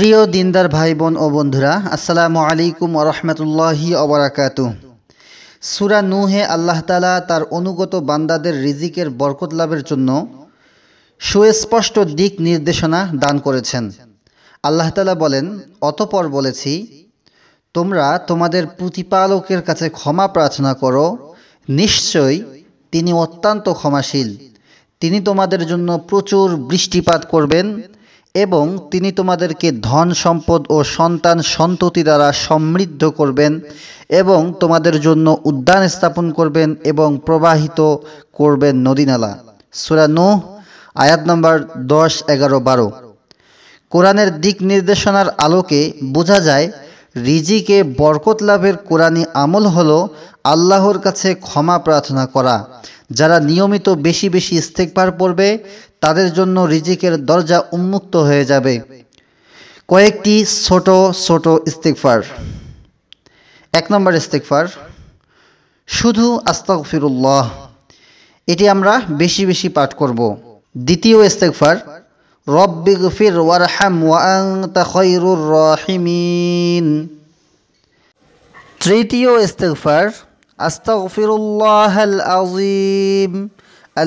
প্রিয় দিনদার ভাই বোন ও বন্ধুরা আসসালামু আলাইকুম ওরহমতুল্লাহি অবরাকাতু সুরা নুহে আল্লাহ তালা তার অনুগত বান্দাদের রিজিকের বরকত লাভের জন্য সুস্পষ্ট দিক নির্দেশনা দান করেছেন আল্লাহ তালা বলেন অতপর বলেছি তোমরা তোমাদের প্রতিপালকের কাছে ক্ষমা প্রার্থনা করো নিশ্চয়ই তিনি অত্যন্ত ক্ষমাশীল তিনি তোমাদের জন্য প্রচুর বৃষ্টিপাত করবেন এবং তিনি তোমাদেরকে ধন সম্পদ ও সন্তান সন্ততি দ্বারা সমৃদ্ধ করবেন এবং তোমাদের জন্য উদ্যান স্থাপন করবেন এবং প্রবাহিত করবেন নদীনালা সুরানো আয়াত নম্বর দশ এগারো বারো কোরআনের দিক নির্দেশনার আলোকে বোঝা যায় রিজিকে বরকত লাভের কোরআনী আমল হলো আল্লাহর কাছে ক্ষমা প্রার্থনা করা যারা নিয়মিত বেশি বেশি ইস্তেকবার পড়বে তাদের জন্য রিজিকের দরজা উন্মুক্ত হয়ে যাবে কয়েকটি ছোট ছোট ইস্তেকফার এক নম্বর ইস্তেকফার শুধু আস্তাক ফিরুল্লাহ এটি আমরা বেশি বেশি পাঠ করব দ্বিতীয় ইস্তেকফার রব্বিক ফির ওয়ারহাম ওয়াং তাখৈরুর রহিমিন তৃতীয় ইস্তেগফার আস্তাগফিরুল্লাহ আল আজিম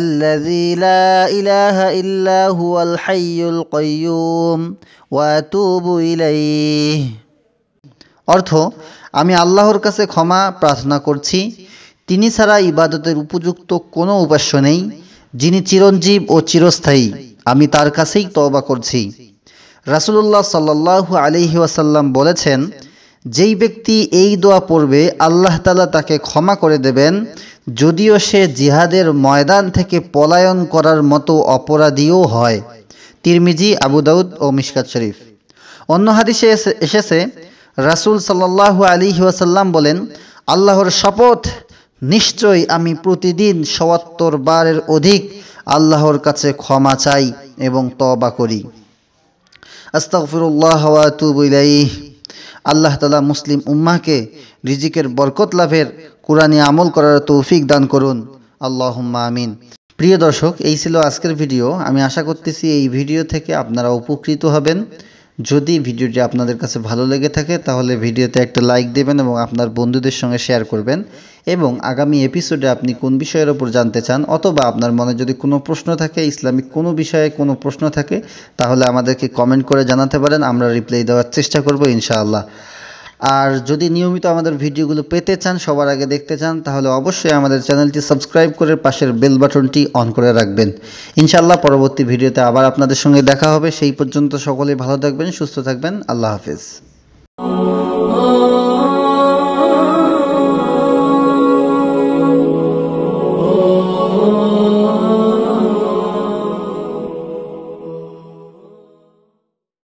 الذي لا إله إلا هو الحي القيوم وأتوب إليه অর্থ আমি আল্লাহর কাছে ক্ষমা প্রার্থনা করছি তিনি ছাড়া ইবাদতের উপযুক্ত কোনো উপাস্য নেই যিনি চিরঞ্জীব ও চিরস্থায়ী আমি তার কাছেই তওবা করছি রাসুলুল্লাহ সাল্লাল্লাহু আলহি ওয়াসাল্লাম বলেছেন যেই ব্যক্তি এই দোয়া পড়বে আল্লাহ তালা তাকে ক্ষমা করে দেবেন যদিও সে জিহাদের ময়দান থেকে পলায়ন করার মতো অপরাধীও হয় তিরমিজি আবু ও মিশকাত শরীফ অন্য হাদিসে এসেছে রাসুল সাল্লাল্লাহু আলী ওয়াসাল্লাম বলেন আল্লাহর শপথ নিশ্চয় আমি প্রতিদিন সওয়াত্তর বারের অধিক আল্লাহর কাছে ক্ষমা চাই এবং তবা করি আস্তাকফিরুল্লাহ আল্লাহ তালা মুসলিম উম্মাকে রিজিকের বরকত লাভের কোরআনী আমল করার তৌফিক দান করুন আল্লাহ আমিন প্রিয় দর্শক এই ছিল আজকের ভিডিও আমি আশা করতেছি এই ভিডিও থেকে আপনারা উপকৃত হবেন যদি ভিডিওটি আপনাদের কাছে ভালো লেগে থাকে তাহলে ভিডিওতে একটা লাইক দেবেন এবং আপনার বন্ধুদের সঙ্গে শেয়ার করবেন এবং আগামী এপিসোডে আপনি কোন বিষয়ের ওপর জানতে চান অথবা আপনার মনে যদি কোনো প্রশ্ন থাকে ইসলামিক কোনো বিষয়ে কোনো প্রশ্ন থাকে তাহলে আমাদেরকে কমেন্ট করে জানাতে পারেন আমরা রিপ্লাই দেওয়ার চেষ্টা করব ইনশাআল্লাহ আর যদি নিয়মিত আমাদের ভিডিওগুলো পেতে চান সবার আগে দেখতে চান তাহলে অবশ্যই আমাদের চ্যানেলটি সাবস্ক্রাইব করে পাশের বেল বাটনটি অন করে রাখবেন ইনশাল্লাহ পরবর্তী ভিডিওতে আবার আপনাদের সঙ্গে দেখা হবে সেই পর্যন্ত সকলেই ভালো থাকবেন সুস্থ থাকবেন আল্লাহ হাফিজ